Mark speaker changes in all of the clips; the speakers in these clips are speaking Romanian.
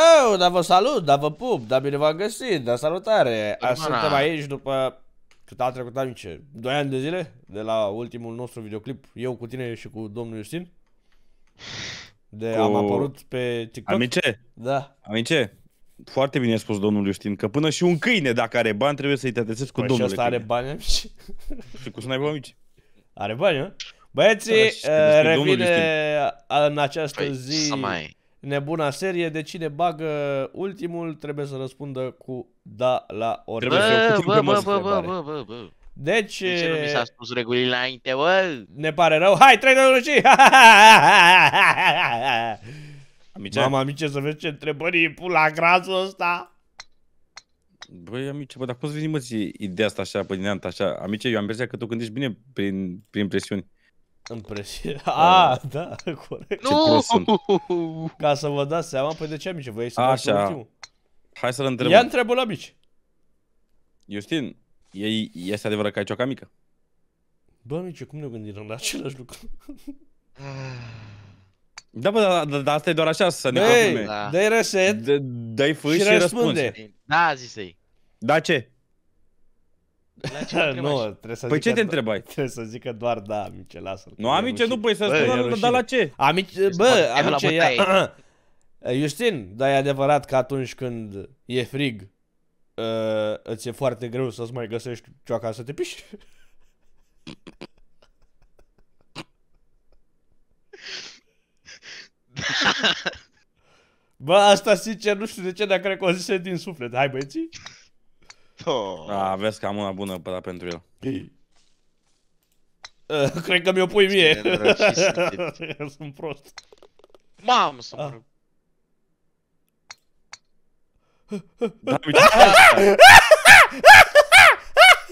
Speaker 1: Oh, dar vă salut, dar vă pup, dar bine v-am găsit, dar salutare. Bună. Suntem aici după, cât a trecut amice, 2 ani de zile de la ultimul nostru videoclip, eu cu tine și cu domnul Justin.
Speaker 2: De cu... am apărut pe TikTok. Amice? Da. Amice? Foarte bine a spus domnul Justin, că până și un câine, dacă are bani, trebuie să-i tătățesc cu păi domnul. Și asta are bani, amici. și cu n-ai bani Are bani, nu? Băieții, eh, revine în această păi, zi... Păi, mai
Speaker 1: nebuna serie de cine bagă ultimul trebuie să răspundă cu da la ori. Bă, bă, bă, bă, bă, bă, bă, bă.
Speaker 2: Deci... De ce nu mi s-a
Speaker 1: spus regulile înainte, bă? Ne pare rău. Hai, 3, 2, 1 și... Amice? Mama, amice, să vezi ce întrebări îi pula grasul ăsta.
Speaker 2: Băi, amice, bă, dar cum să veni, mă, ideea asta așa, pe din așa? Amice, eu am impresia că tu gândești bine prin, prin presiuni. Împrășire.
Speaker 1: A, da, da corect. Nu! Ca să vă dați seama, păi de ce amici, voi să Așa.
Speaker 2: Hai să-l întrebăm. Ia
Speaker 1: întrebă la mici.
Speaker 2: Justin, e, este adevărat că ai cioca mică?
Speaker 1: Bă, mici, cum ne gândim la același lucru?
Speaker 2: Da, bă, dar da, da, asta e doar așa, să ne Ei, da. Dă-i reset, dai fâi și, și răspunde. răspunde. Da, i Da, ce?
Speaker 1: La ce nu, trebuie să păi ce te întrebai? Trebuie să că doar da, amice, lasă Nu, amice, nu, păi să spună, dar la ce? Amice, bă, amice, ia... Justin, dar e adevărat că atunci când e frig, uh, îți e foarte greu să-ți mai găsești cioaca să te piști? Bă, asta sincer nu știu de ce, dar cred că o zise din suflet. Hai băieții! Oh.
Speaker 2: A, vezi că am una bună pe pentru el. Eh,
Speaker 1: cred că mi-o pui mie. sunt prost. Mamă, sunt ah. prost. Da,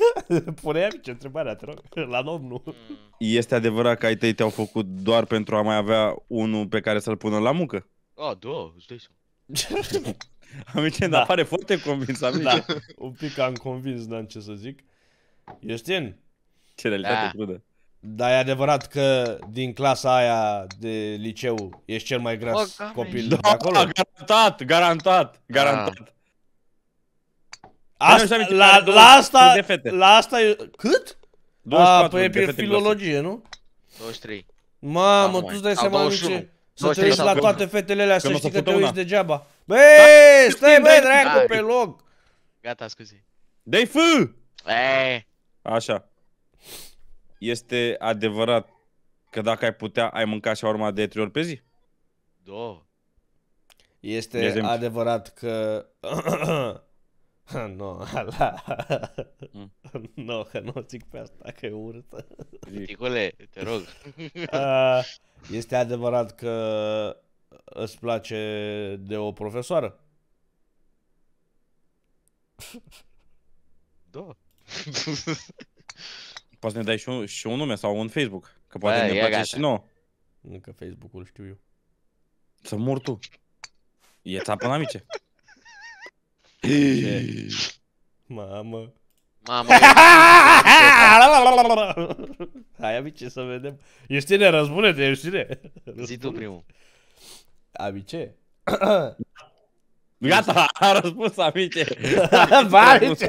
Speaker 1: Pune-mi ce întrebarea, te rog, la domnul. Mm.
Speaker 2: Este adevărat că ai tăi te-au făcut doar pentru a mai avea unul pe care să-l pună la muncă?
Speaker 1: Oh, da, îți
Speaker 2: Amice, da. dar pare foarte convins, amice. Da.
Speaker 1: Un pic am convins, n-am ce să zic. Ești în? Ce realitate da. crudă. Dar e adevărat că din clasa aia de liceu ești cel mai gras oh, copil da, de acolo? garantat,
Speaker 2: garantat, ah. garantat. Ah. Asta, la, la, la, asta, de fete.
Speaker 1: la asta e... Cât? 24 A, păi e pe filologie, nu? 23. Mamă, tu îți dai seama, amice, să te uiți la toate fetele alea, să știi că te uiți degeaba. Da. Bă, stai bă, dracu, pe loc! Gata, scuze.
Speaker 2: Dai fă! Eh. Așa. Este adevărat că dacă ai putea, ai mânca și urma de trei ori pe zi? Două. Este adevărat
Speaker 1: că Nu, ala... Mm. Nu, că nu zic pe asta, că e urâtă. Nicole, te rog. Este adevărat că îți place de o
Speaker 2: profesoară? Da. Poți ne dai și un, și un nume sau un Facebook, că poate Bă, ne place și nu. Încă Facebook-ul știu eu. Să mor tu. E țapă amice. Mamă.
Speaker 1: Mamă. Hai, amice, să vedem. Ești tine, răspune-te, ești tine. Zi tu primul. Amice. Gata, a răspuns amice. Ba, amice,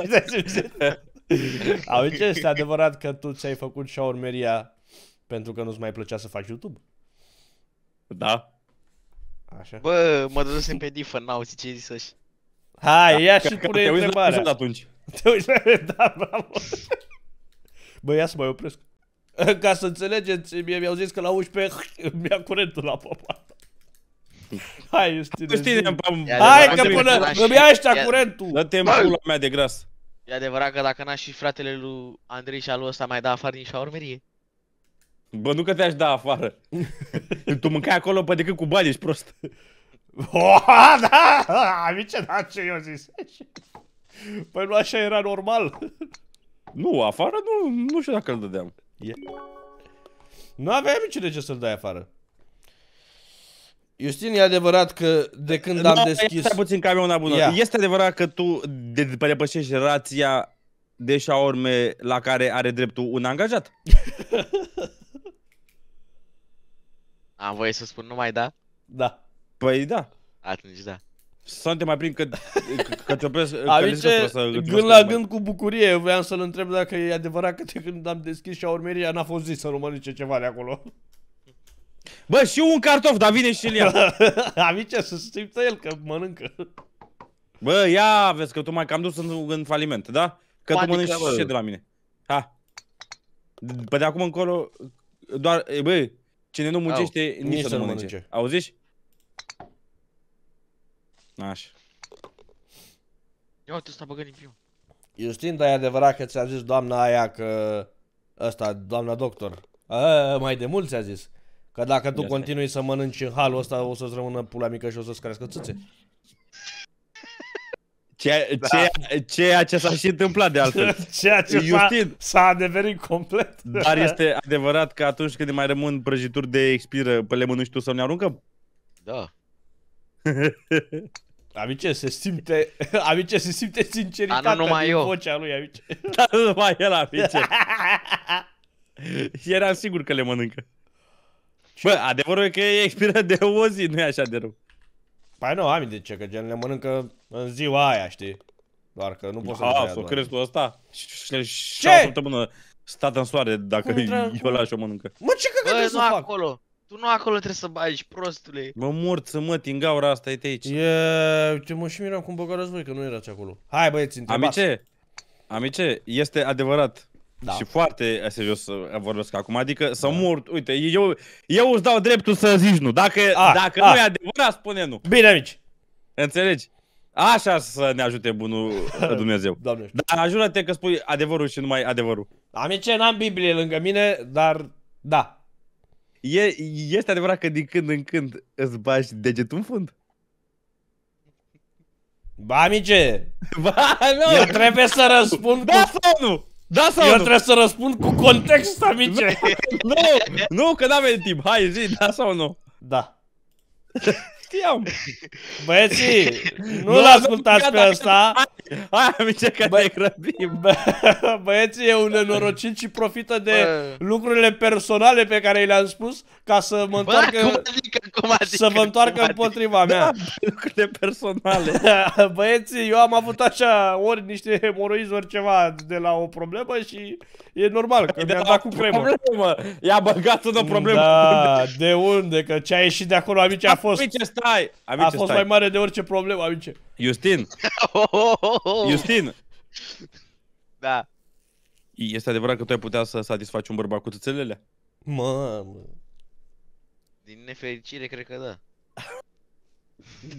Speaker 1: Amice, este adevărat că tu ți-ai făcut șaurmeria pentru că nu-ți mai plăcea să faci YouTube? Da. Așa. Bă, mă dădusem pe Diffă, n au zis ce zis așa. Hai, ia și pune întrebarea. Te atunci. Te uiți la da, bravo. Bă, ia să mai opresc. Ca să înțelegeți, mie mi-au zis că la 11 mi-a curentul la popa. Hai, Justine. Justine, hai că până îmi ia ăștia curentul. Dă-te în pula
Speaker 2: mea de gras. E adevărat că dacă n-aș și fratele lui Andrei și al lui ăsta mai da afară din șaurmerie. Bă, nu că te-aș da afară. tu mâncai acolo pe decât cu bani, ești prost. Oh,
Speaker 1: da, amice, da, ce eu zis. Păi nu așa era normal. Nu, afară nu, nu știu dacă îl dădeam. Yeah. Nu avea amice de ce să-l dai afară. Justin, e adevărat că de când no, am deschis... Stai puțin una bună. Yeah.
Speaker 2: Este adevărat că tu depășești rația de șaorme la care are dreptul un angajat. am voie să spun numai da? Da. Păi da. Atunci da. Să te mai prind că, că, te opresc Alice, gând la gând
Speaker 1: cu bucurie Voiam să-l întreb dacă e adevărat că de când am deschis și șaurmeria N-a fost zis să românice ceva de acolo
Speaker 2: Bă, și un cartof, dar vine și-l ia Alice, să simtă el că mănâncă Bă, ia, vezi că tu mai cam dus în, în faliment, da? Că tu mănânci și ce de la mine Ha Păi de acum încolo Doar, bă, cine nu muncește, nici, nici să nu mănânce. mănânce Auziți? Aș.
Speaker 1: Ia uite ăsta băgă din Eu știu, dar e adevărat că ți-a zis doamna aia că... Ăsta, doamna doctor. A, mai de mult ți-a zis. Că dacă tu continui să mănânci în halul ăsta, o să-ți rămână pula mică și o să-ți crească țâțe.
Speaker 2: Ceea, da. ce s-a și întâmplat de altfel. Ceea ce s-a adeverit complet. Dar este adevărat că atunci când mai rămân prăjituri de expiră, pe le mănânci tu să ne aruncă? Da. Amice, se simte, amice, se simte sinceritatea nu numai din eu.
Speaker 1: vocea lui, amice.
Speaker 2: Dar nu numai el, amice. Eram sigur că le mănâncă. Bă, adevărul e că e expirat de o zi, nu e așa de rău. Păi nu, am de
Speaker 1: ce, că gen le mănâncă în ziua aia, știi? Doar că nu poți să le să crezi tu ăsta?
Speaker 2: Și o săptămână stat în soare dacă eu lași o mănâncă.
Speaker 1: Mă, ce că trebuie să fac? acolo. Tu nu acolo trebuie să bagi, prostule.
Speaker 2: Mă să mă, din gaura asta, uite aici. E, ce mă și miram cum băgați voi, că nu erați acolo. Hai băieți, întrebați. Amice, amice, este adevărat. Da. Și foarte serios vorbesc acum, adică să da. mor, uite, eu, eu îți dau dreptul să zici nu, dacă, a, dacă a. nu e adevărat, spune nu. Bine, amici. Înțelegi? Așa să ne ajute bunul Dumnezeu. Doamne. Dar ajută te că spui adevărul și numai adevărul. Amice, n-am Biblie lângă mine, dar da, E, este adevărat că din când în când îți bași degetul în fund? Ba, amice! Ba, nu! Eu trebuie să răspund da cu...
Speaker 1: sau nu? Da sau Eu nu? trebuie să răspund cu context, amice! nu, nu, că n am timp. Hai, zi, da sau nu? Da.
Speaker 2: știam.
Speaker 1: Băieți, nu-l ascultați pe ăsta. Hai, am încercat ne grăbim. Băieții, e un nenorocit și profită de lucrurile personale pe care i le-am spus ca să mă întorc. Bă, cum adică? Cum adică, să vă întoarcă cum adică? împotriva mea. Da, personale. Da, Băieți, eu am avut așa ori niște hemoroizi, ori ceva de la o problemă și e normal că mi-a dat cu cremă. Problemă. I-a băgat în o problemă. Da, de unde? Că ce a ieșit de acolo, amice, a fost... Amice, stai! Amice, a fost stai. mai mare de orice
Speaker 2: problemă, amice. Justin! Justin! Da. Este adevărat că tu ai putea să satisfaci un bărbat cu tățelele?
Speaker 1: Mamă. Din nefericire, cred că da.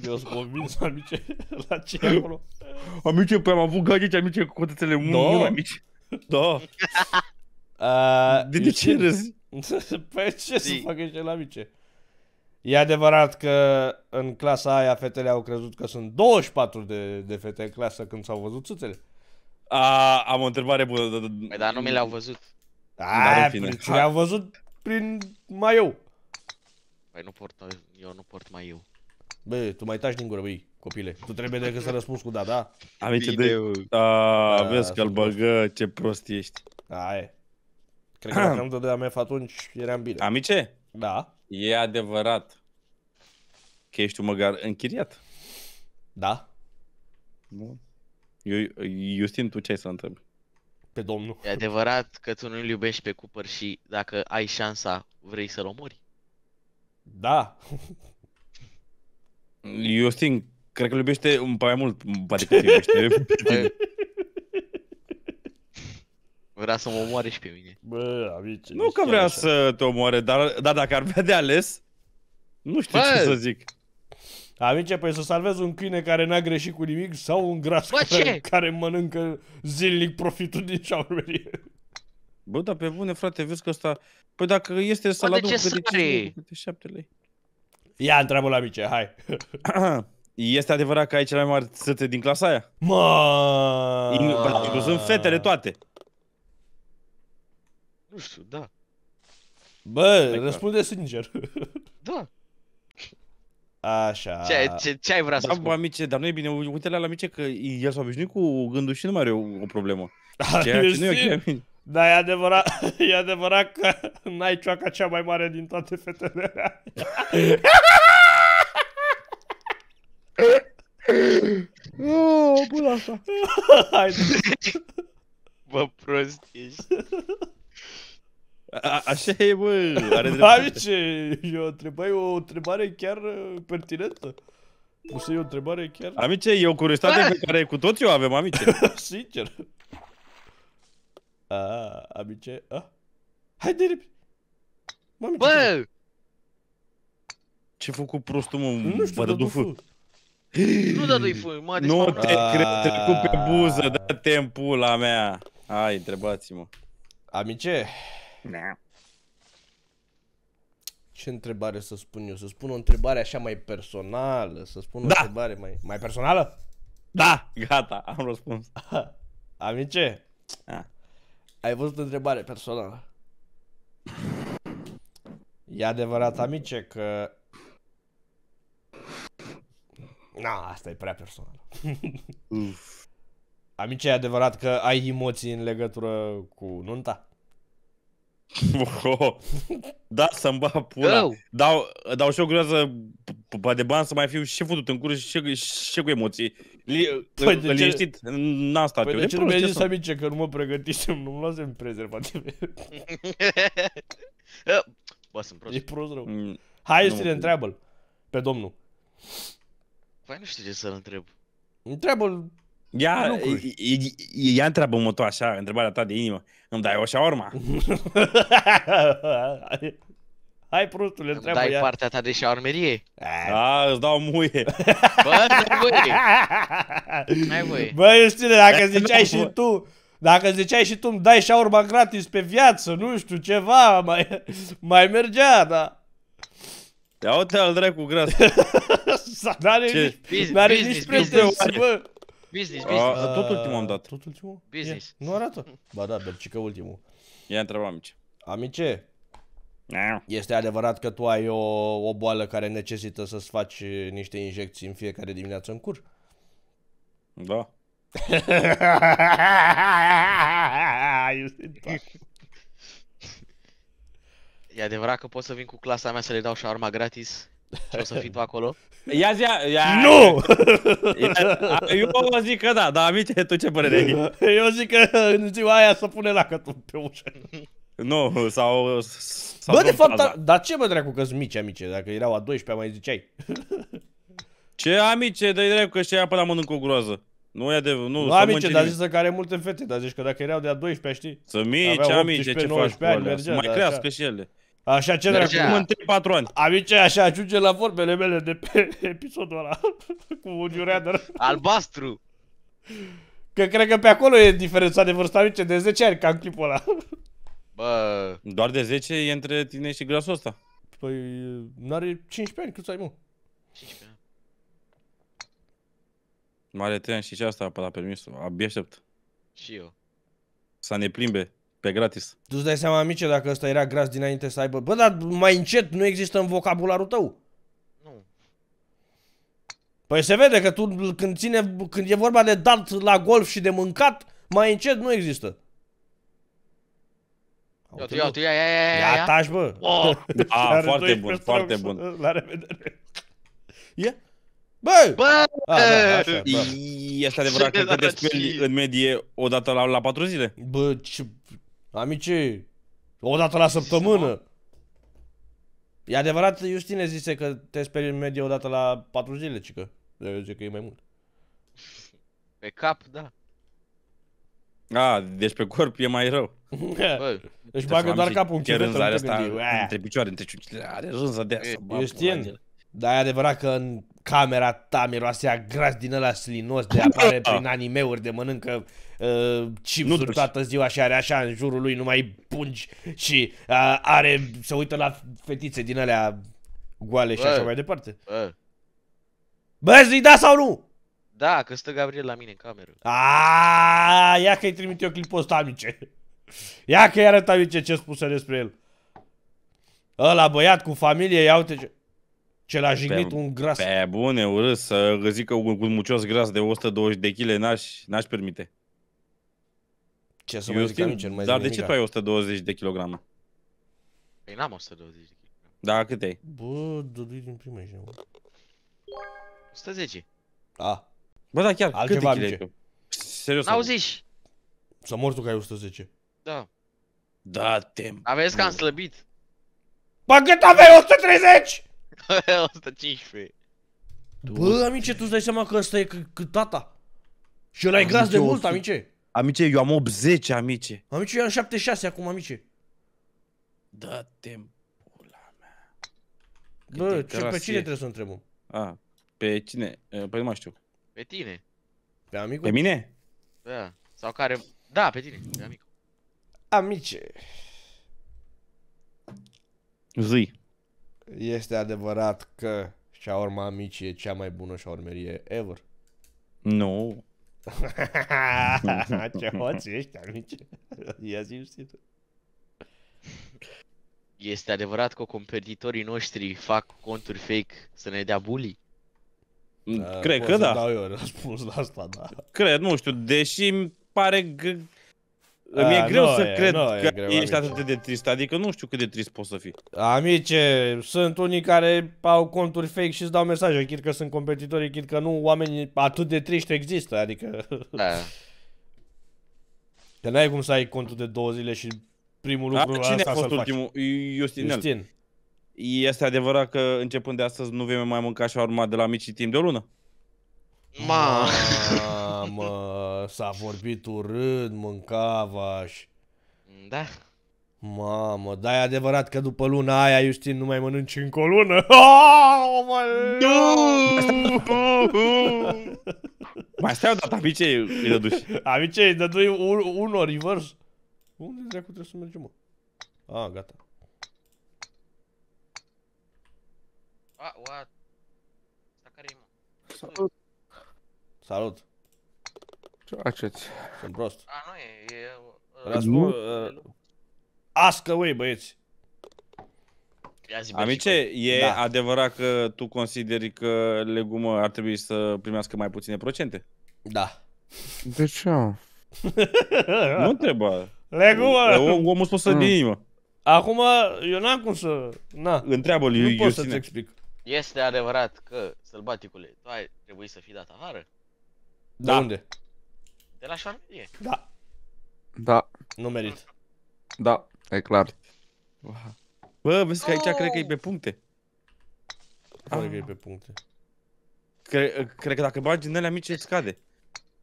Speaker 1: Eu sunt Bogmin,
Speaker 2: amice, la ce acolo? Amice, păi am avut gadget, amice, cu cotețele mult, da. mai mici. Da.
Speaker 1: Uh, de, de ce râzi? păi ce să facă și la amice? E adevărat că în clasa aia fetele au crezut că sunt 24 de, de fete în clasă când s-au văzut suțele. A, am o întrebare bună. Păi, dar nu mi le-au văzut. A, dar, prin, păi, le-au văzut prin maiou. Păi nu port, eu nu port mai eu. Bă, tu mai tași din gură, băi, copile. Tu trebuie decât să răspunzi cu da, da? Amice de... A, da, da, vezi că-l
Speaker 2: băgă, ce prost ești. Aia Cred că dacă nu
Speaker 1: dădea mea atunci, eram bine.
Speaker 2: Amice? Da. E adevărat că ești un măgar închiriat. Da. Bun. Eu, tu ce ai să întrebi?
Speaker 1: Pe domnul. E adevărat că tu nu-l iubești pe Cooper și dacă ai șansa, vrei să-l omori?
Speaker 2: Da. Eu sting, cred că îl iubește un pai mult, poate că iubește. Păi, vrea să mă omoare și pe mine. Bă, amici, nu că vrea așa. să te omoare, dar, dar dacă ar vedea de ales, nu știu Bă. ce să zic. Amice, păi să salvez
Speaker 1: un câine care n-a greșit cu nimic sau un gras Bă, care, care mănâncă zilnic profitul
Speaker 2: din șaumerie. Bă, dar pe bune, frate, vezi că ăsta... Păi dacă este să-l aduc, de ce câte, 7 lei. Ia întreabă la mice, hai. Este adevărat că ai cele mai mari țâțe din clasa aia? Mă! sunt fetele toate. Nu știu, da. Bă, răspunde sincer. Da. Așa. Ce, ce, ce ai vrea da, să spun, Bă, amice, dar nu e bine, uite la amice că el s-a obișnuit cu gândul și nu mai are o, o problemă. Ceea ce nu e ok, amice.
Speaker 1: Da, e adevărat, e adevărat că n-ai cioaca cea mai mare din
Speaker 2: toate fetele Oh, bun asta. Haide. Bă, prost ești. așa e, bă, are dreptate.
Speaker 1: Hai, eu întrebai o întrebare chiar uh, pertinentă. e o întrebare chiar...
Speaker 2: Amice, e o curiozitate pe care cu toți o avem, amice. Sincer. A, amice, a.
Speaker 1: Hai de repede. Bă!
Speaker 2: Ce făcut prostul, mă? Nu știu, Nu da i fân, mă, Nu deci te ah. cred, trecut pe buză, dă-te în pula mea. Hai, întrebați-mă. Amice? Na. Da.
Speaker 1: Ce întrebare să spun eu? Să spun o întrebare așa mai personală, să spun o da. întrebare mai... Mai personală? Da, gata, am răspuns. Amice? A. Da. Ai văzut întrebare personală. E adevărat, amice, că... Na, asta e prea personal. Uf. Amice, e adevărat că ai emoții în
Speaker 2: legătură cu nunta? da, să-mi bă pula. Oh. Dau, dau și o groază de bani să mai fiu și fătut în cură și, și cu emoții. Păi, liniștit, n-am stat păi, eu. de ce nu mi-ai zis,
Speaker 1: amice, că nu mă pregătisem, nu mă lasem prezervative. Bă, sunt prost. E prost rău. Mm,
Speaker 2: Hai să ne întreabă pe domnul. Păi nu știu ce să-l întreb. Întreabă-l Ia, ia întreabă mă tu așa, întrebarea ta de inimă. Îmi dai o șaorma? Hai prostule, întreabă dai ea. partea ta de șarmerie? Ah, da, îți dau muie. Bă, n-ai voie.
Speaker 1: Bă, eu știu, dacă ziceai și tu, dacă ziceai și tu îmi dai șaurma gratis pe viață, nu știu, ceva, mai, mai mergea,
Speaker 2: da. Ia uite al dracu gras. N-are nici, n-are nici pretenții, bă. Business, business. A, tot ultimul am dat. Tot ultimul?
Speaker 1: Business. Ia, nu arată. Ba da, Bercică ultimul. Ia întrebam amice. Amice, este adevărat că tu ai o, o boală care necesită să-ți faci niște injecții în fiecare dimineață în cur? Da. da. e adevărat că pot să vin cu clasa mea să le dau șaurma gratis? Ce o să fii tu acolo? Ia zi, ia... Nu! Eu vă
Speaker 2: zic că da, dar amice, tu ce părere ai? Eu zic că în ziua
Speaker 1: aia să pune cătul pe ușă.
Speaker 2: Nu, sau... sau Bă, de fapt, dar,
Speaker 1: dar ce mă dracu că sunt mici amice? Dacă erau a 12 mai ziceai. ce amice? Dă-i
Speaker 2: dracu că și-aia până la mănâncă o groază. Nu e adevărat, nu, nu amice, dar zici
Speaker 1: că are multe fete, dar zici că dacă erau de a 12 știi? Sunt mici, 18, amice, ce faci cu ani, mergea, Mai crească și ele. Așa ce dracu, Cum în 3-4 ani. Amice, așa ajunge la vorbele mele de pe episodul ăla cu un Reader. Albastru. Că cred că pe acolo e diferența de vârstă, amice, de 10 ani, ca în clipul ăla.
Speaker 2: Bă... Doar de 10 e între tine și grasul ăsta.
Speaker 1: Păi, n-are 15 ani, cât ai, mă? 15 ani.
Speaker 2: Mare tren și ce asta pe la permisul, abia aștept. Și eu. Să ne plimbe, pe gratis.
Speaker 1: tu îți dai seama, amice, dacă ăsta era gras dinainte să aibă... Bă, dar mai încet nu există în vocabularul tău. Nu. Păi se vede că tu, când, ține, când e vorba de dat la golf și de mâncat, mai încet nu există. Iată, iată, ia, ia, ia, ia. Ia taci, bă. Oh. A, da, foarte bun, foarte bun. La revedere. Ia. Bă! Bă! A, da, așa,
Speaker 2: este adevărat că te despeli în medie o dată la, la 4 zile?
Speaker 1: Bă, ce... Amice, o dată la săptămână. E adevărat, iustine zise că te speli în medie o dată la 4 zile, cică. Eu zic că e mai mult. Pe cap, da.
Speaker 2: A, deci pe corp e mai rău. Bă, Își deci bagă doar capul în chivetă, nu te Între picioare, între ciuncile,
Speaker 1: are rânza de asta. Eu dar e adevărat că în camera ta a gras din ăla slinos de apare prin animeuri de mănâncă uh, nu toată ziua și are așa în jurul lui numai pungi și uh, are, se uită la fetițe din alea goale și Bă. așa mai departe. Bă, Bă zi da sau nu? Da, că stă Gabriel la mine în cameră. Aaaa, ia că-i trimit eu clipul ăsta,
Speaker 2: amice. Ia
Speaker 1: că-i arăt, amice, ce spusă despre el. Ăla băiat cu familie, ia uite ce... Ce l-a jignit un gras. Pe
Speaker 2: bune, urât să zică un mucios gras de 120 de kg n-aș, n-aș permite. Ce să eu mai zic, amice, nu mai Dar de ce tu ai 120 de kilograme?
Speaker 1: Păi n-am 120 de
Speaker 2: kilograme. Da, cât ai?
Speaker 1: Bă, dădui din primejdea, 110. Da. Bă, da, chiar, Altceva câte chile Serios. Auzi S-a mort tu că ai 110. Da. Da, te Aveți că am slăbit. Bă, cât aveai 130? 115. Bă, amice, tu ți dai seama că ăsta e cât tata. Și ăla e gras de mult, amice.
Speaker 2: Amice, eu am 80, amice.
Speaker 1: Amice, eu am 76 acum, amice. Da, te pula mea. Bă, ce, pe cine trebuie să întrebăm?
Speaker 2: A, pe cine? Păi nu mai știu.
Speaker 1: Pe tine. Pe amicul? Pe mine? Da. Sau care... Da, pe tine, pe amicul. Amice. Zi. Este adevărat că cea urma amici e cea mai bună șaormerie ever?
Speaker 2: Nu. Ce hoți
Speaker 1: ești, amici? Ia zi știți. Este adevărat că competitorii
Speaker 2: noștri fac conturi fake să ne dea bully? Mm, cred că da. dau
Speaker 1: eu răspuns la asta, da.
Speaker 2: Cred, nu știu, deși îmi pare că...
Speaker 1: a, mi-e greu să e, cred că e greu, ești amice. atât
Speaker 2: de trist, adică nu știu cât de trist poți să fii.
Speaker 1: Amice, sunt unii care au conturi fake și îți dau mesaje, chit că sunt competitori, chit că nu, oamenii atât de triști există, adică... Da. Că n-ai cum să
Speaker 2: ai contul de două zile și primul lucru faci. cine a fost ultimul? Faci. Justin. Este adevărat că începând de astăzi nu vei mai mânca urma de la mici timp de o lună? Ma. Mamă, s-a vorbit urât, mâncavaș.
Speaker 1: Da. Mamă, da, e adevărat că după luna aia, Iustin, nu mai mănânci încă o lună. Oh, mă, no! mai stai o dată, abicei îi dăduși. Abicei îi dădui un, un reverse. Unde dracu trebuie să mergem, mă? A, ah, gata. A, what? Asta care mă? Salut! Salut! Ce faceți? Sunt prost. A, nu e, e... Răspun... Răspund... Uh, ask away, băieți!
Speaker 2: Amice, e da. adevărat că tu consideri că legumă ar trebui să primească mai puține procente? Da. De ce? nu trebuie.
Speaker 1: Legumă! Omul spus să mm. din inimă.
Speaker 2: Acum, eu n-am cum să... Na. Întreabă-l, Nu pot să-ți explic.
Speaker 1: Este adevărat că, sălbaticule, tu ai trebuit să fii dat afară? Da. De unde? De la șarmerie. Da.
Speaker 2: Da. Nu merit. Da, e clar. Bă, vezi că aici oh! cred că e pe puncte. Cred că e pe puncte. Cre cred că dacă bagi în alea mici îți scade.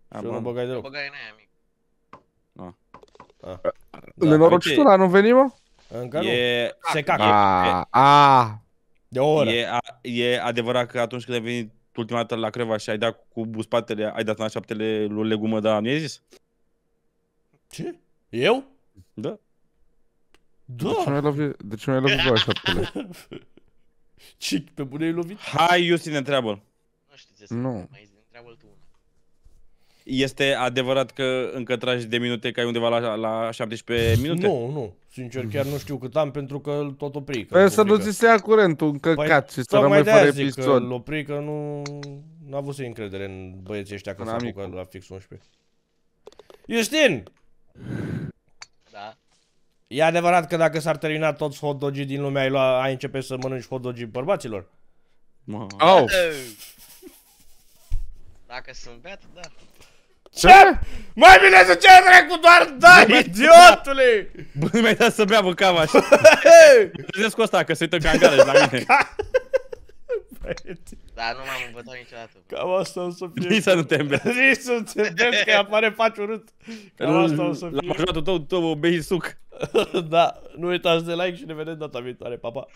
Speaker 2: A, ah, și nu băgai deloc. Băgai în aia mic. No. Da. Ah. Da, Nenorocitul
Speaker 1: ăla nu veni, mă?
Speaker 2: Încă nu. E... Se cacă. Ah,
Speaker 1: ah,
Speaker 2: de o oră. E, a, e adevărat că atunci când ai venit ultima dată la Creva și ai dat cu buspatele, ai dat la șaptele lui legumă, dar nu i zis? Ce? Eu? Da. Da. De ce nu ai lovit, de ce nu ai lovit la șaptele? Ce? Pe bune ai lovit? Hai, Iusi, ne întreabă. Nu știu ce să nu. mai întreabă tu. Este adevărat că încă tragi de minute ca ai undeva la, la 17 minute? Nu, nu. Sincer, chiar nu
Speaker 1: știu cât am pentru că îl tot opri. Păi să nu ți se ia curentul în păi, căcat păi, și să rămâi fără episod. Îl opri că nu... N-a avut să încredere în băieții ăștia că s-a apucat la fix 11. Justin! Da. E adevărat că dacă s-ar termina toți hot dogii din lumea, ai, lua, ai începe să mănânci hot dogii bărbaților? Au! Oh. Dacă sunt beat, da. Ce? Mai bine să ce cu doar da, idiotule!
Speaker 2: Bă, mi-ai dat să bea băcava așa. Vedeți cu ăsta, că se uită gangale la mine.
Speaker 1: Dar nu m-am învățat niciodată. Cam asta o să
Speaker 2: fie. Nici să nu te îmbeci. Nici să nu te îmbeci, că apare faci urât. Cam asta o să fie. La majoratul tău, tău bei suc.
Speaker 1: da, nu uitați de like și ne vedem data viitoare. Pa, pa!